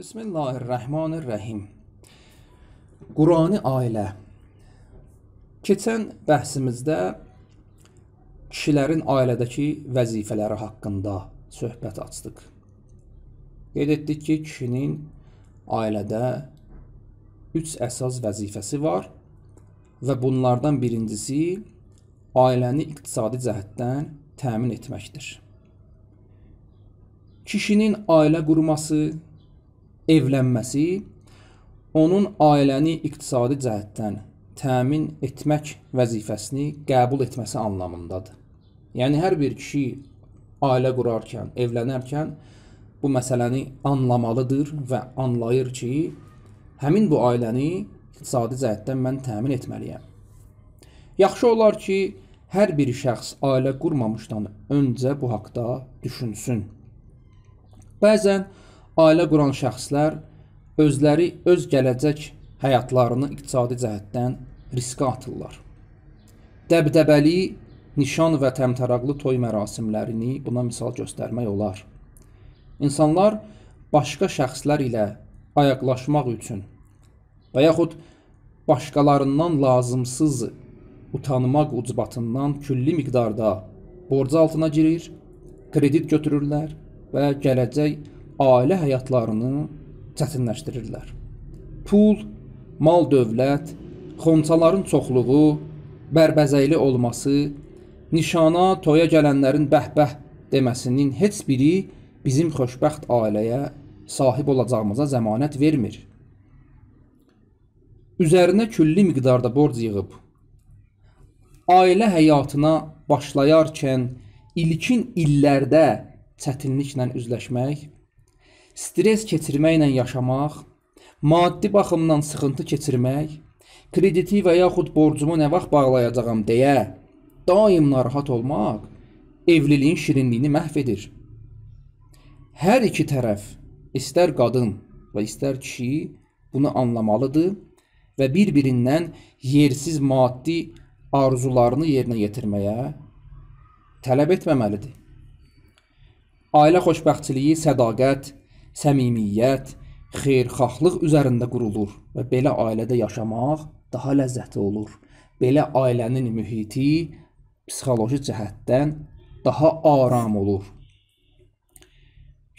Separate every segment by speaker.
Speaker 1: Bismillahirrahmanirrahim. Qurani ailə. Keçən bəhsimizdə kişilərin ailədəki vəzifələri haqqında söhbət açdıq. Qeyd etdik ki, kişinin ailədə 3 əsas vəzifəsi var və bunlardan birincisi ailəni iqtisadi cəhətdən təmin etməkdir. Kişinin ailə qurması, evlənməsi onun ailəni iqtisadi cəhətdən təmin etmək vəzifəsini qəbul etməsi anlamındadır. Yəni hər bir kişi ailə qurarkən, evlənərkən bu məsələni anlamalıdır və anlayır ki, həmin bu ailəni iqtisadi cəhətdən mən təmin etməliyəm. Yaxşı olar ki, hər bir şəxs ailə qurmamışdan öncə bu haqqda düşünsün. Bəzən ailə quran şəxslər özləri öz gələcək həyatlarını iqtisadi cəhətdən riskə atırlar. Dəbdəbəli nişan və təmtəraqlı toy mərasimlərini buna misal göstərmək olar. İnsanlar başqa şəxslər ilə ayaqlaşmaq üçün və yaxud başqalarından lazımsız utanmaq ucbatından külli miqdarda borc altına girir, kredit götürürlər və gələcək ailə həyatlarını çətinləşdirirlər. Pul, mal dövlət, xonçaların çoxluğu, bərbəzəyli olması, nişana, toya gələnlərin bəhbəh deməsinin heç biri bizim xoşbəxt ailəyə sahib olacağımıza zəmanət vermir. Üzərinə külli miqdarda borc yığıb ailə həyatına başlayarkən ilkin illərdə çətinliklə üzləşmək stres keçirməklə yaşamaq, maddi baxımdan sıxıntı keçirmək, krediti və yaxud borcumu nə vaxt bağlayacağam deyə daim narahat olmaq evliliyin şirinliyini məhv edir. Hər iki tərəf, istər qadın və istər kişi bunu anlamalıdır və bir-birindən yersiz maddi arzularını yerinə yetirməyə tələb etməməlidir. Ailə xoşbəxtçiliyi sədaqət, səmimiyyət, xeyirxahlıq üzərində qurulur və belə ailədə yaşamaq daha ləzzətli olur. Belə ailənin mühiti psixoloji cəhətdən daha aram olur.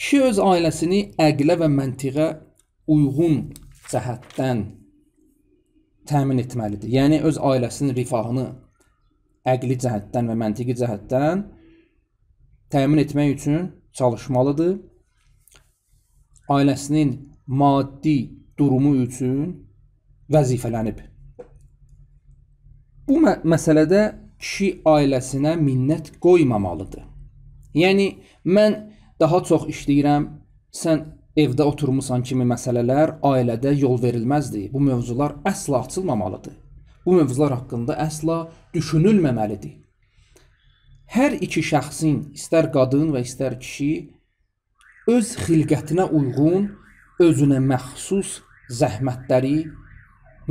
Speaker 1: Kişi öz ailəsini əqlə və məntiqə uyğun cəhətdən təmin etməlidir. Yəni öz ailəsinin rifahını əqli cəhətdən və məntiqi cəhətdən təmin etmək üçün çalışmalıdır ailəsinin maddi durumu üçün vəzifələnib. Bu mə məsələdə kişi ailəsinə minnət qoymamalıdır. Yəni mən daha çox işləyirəm, sən evdə oturmusan kimi məsələlər ailədə yol verilməzdi. Bu mövzular əsla açılmamalıdır. Bu mövzular haqqında əsla düşünülməməlidir. Hər iki şəxsin, istər qadın və istər kişi, öz xilqətinə uyğun, özünə məxsus zəhmətləri,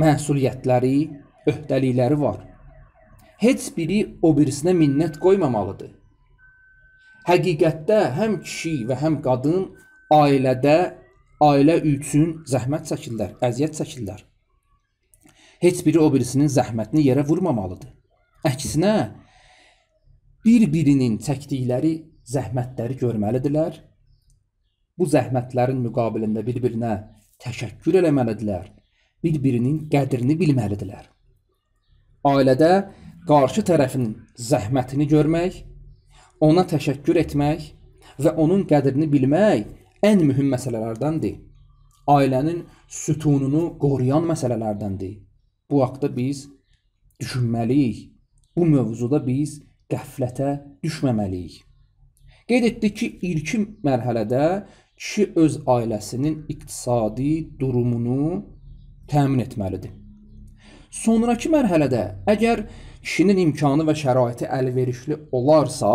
Speaker 1: məsuliyyətləri, öhdəlikləri var. Heç biri o birisinə minnət qoymamalıdır. Həqiqətdə həm kişi və həm qadın ailədə ailə üçün zəhmət çəkirlər, əziyyət çəkirlər. Heç biri o birisinin zəhmətini yerə vurmamalıdır. Əksinə bir-birinin çəkdikləri zəhmətləri görməlidirlər Bu zəhmətlərin müqabilində bir-birinə təşəkkür eləməlidirlər, bir-birinin qədrini bilməlidirlər. Ailədə qarşı tərəfin zəhmətini görmək, ona təşəkkür etmək və onun qədrini bilmək ən mühüm məsələlərdəndir. Ailənin sütununu qoruyan məsələlərdəndir. Bu haqqda biz düşünməliyik. Bu mövzuda biz qəflətə düşməməliyik. Qeyd etdik ki, ilkin mərhələdə kişi öz ailəsinin iqtisadi durumunu təmin etməlidir. Sonrakı mərhələdə əgər kişinin imkanı və şəraiti əlverişli olarsa,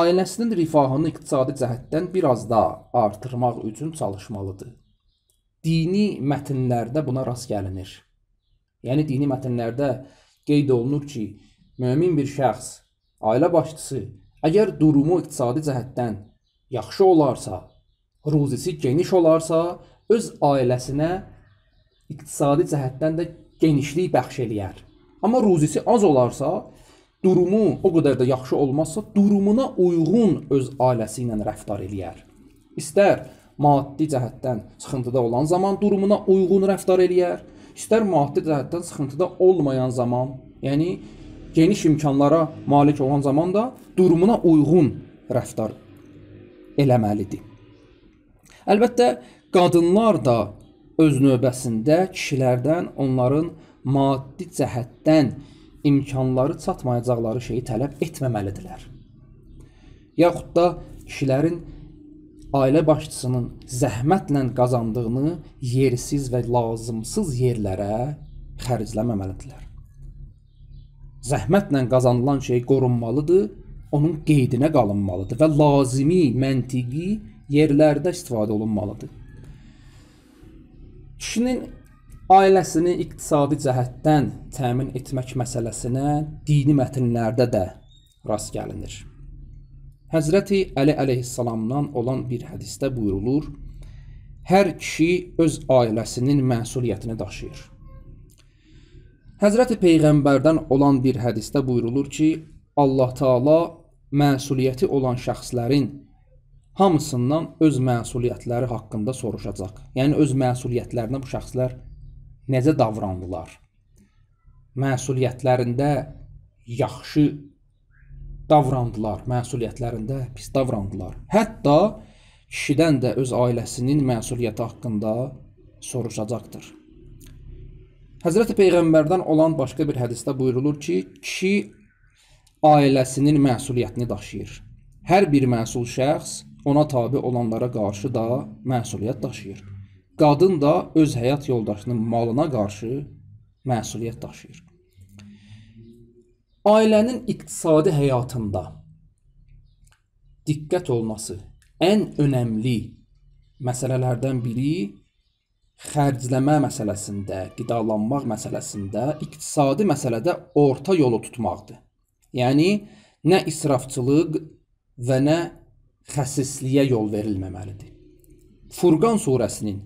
Speaker 1: ailəsinin rifahını iqtisadi cəhətdən bir az da artırmaq üçün çalışmalıdır. Dini mətnlərdə buna rast gəlinir. Yəni dini mətnlərdə qeyd olunur ki, mömin bir şəxs, ailə başçısı əgər durumu iqtisadi cəhətdən yaxşı olarsa, ruzisi geniş olarsa, öz ailəsinə iqtisadi cəhətdən də genişlik bəxş eləyər. Amma ruzisi az olarsa, durumu o qədər də yaxşı olmazsa, durumuna uyğun öz ailəsi ilə rəftar eləyər. İstər maddi cəhətdən sıxıntıda olan zaman durumuna uyğun rəftar eləyər, istər maddi cəhətdən sıxıntıda olmayan zaman, yəni geniş imkanlara malik olan zaman da durumuna uyğun rəftar eləməlidir. Əlbəttə, qadınlar da öz növbəsində kişilərdən onların maddi cəhətdən imkanları çatmayacaqları şeyi tələb etməməlidirlər. Yaxud da kişilərin ailə başçısının zəhmətlə qazandığını yersiz və lazımsız yerlərə xərcləməməlidirlər. Zəhmətlə qazanılan şey qorunmalıdır, onun qeydinə qalınmalıdır və lazımi, məntiqi yerlərdə istifadə olunmalıdır. Kişinin ailəsini iqtisadi cəhətdən təmin etmək məsələsinə dini mətnlərdə də rast gəlinir. Həzrəti Əli əleyhissalamdan olan bir hədisdə buyurulur: Hər kişi öz ailəsinin məsuliyyətini daşıyır. Həzrəti Peyğəmbərdən olan bir hədisdə buyurulur ki, Allah Taala məsuliyyəti olan şəxslərin hamısından öz məsuliyyətləri haqqında soruşacaq. Yəni öz məsuliyyətlərinə bu şəxslər necə davrandılar? Məsuliyyətlərində yaxşı davrandılar, məsuliyyətlərində pis davrandılar. Hətta kişidən də öz ailəsinin məsuliyyəti haqqında soruşacaqdır. Həzrəti Peyğəmbərdən olan başqa bir hədisdə buyurulur ki, kişi ailəsinin məsuliyyətini daşıyır. Hər bir məsul şəxs ona tabi olanlara qarşı da məsuliyyət daşıyır. Qadın da öz həyat yoldaşının malına qarşı məsuliyyət daşıyır. Ailənin iqtisadi həyatında diqqət olması ən önəmli məsələlərdən biri xərcləmə məsələsində, qidalanmaq məsələsində, iqtisadi məsələdə orta yolu tutmaqdır. Yəni nə israfçılıq və nə xəsisliyə yol verilməməlidir. Furqan surəsinin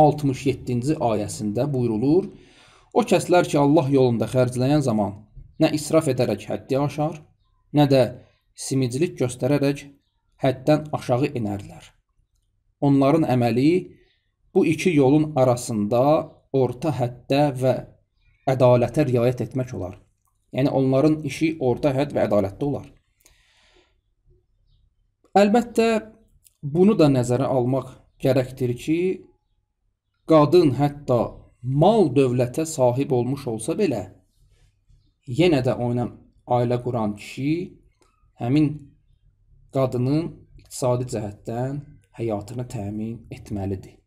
Speaker 1: 67-ci ayəsində buyrulur: O kəslər ki, Allah yolunda xərcləyən zaman nə israf edərək həddi aşar, nə də simicilik göstərərək həddən aşağı enərlər. Onların əməli bu iki yolun arasında orta həddə və ədalətə riayət etmək olar. Yəni onların işi orta hədd və ədalətdə olar. Əlbəttə, bunu da nəzərə almaq gərəkdir ki, qadın hətta mal-dövlətə sahib olmuş olsa belə, yenə də onunla ailə quran kişi həmin qadının iqtisadi cəhətdən həyatını təmin etməlidir.